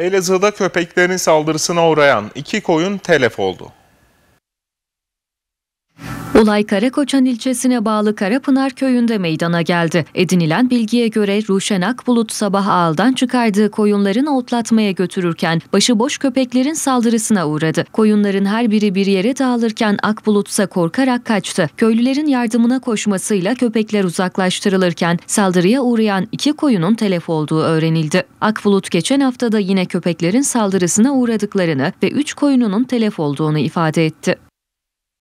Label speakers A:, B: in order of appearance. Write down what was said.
A: Elazığ'da köpeklerin saldırısına uğrayan iki koyun telef oldu.
B: Olay Karakoçan ilçesine bağlı Karapınar köyünde meydana geldi. Edinilen bilgiye göre Ruşen Akbulut sabah ağaldan çıkardığı koyunların otlatmaya götürürken başıboş köpeklerin saldırısına uğradı. Koyunların her biri bir yere dağılırken Akbulut ise korkarak kaçtı. Köylülerin yardımına koşmasıyla köpekler uzaklaştırılırken saldırıya uğrayan iki koyunun telef olduğu öğrenildi. Akbulut geçen haftada yine köpeklerin saldırısına uğradıklarını ve üç koyununun telef olduğunu ifade etti.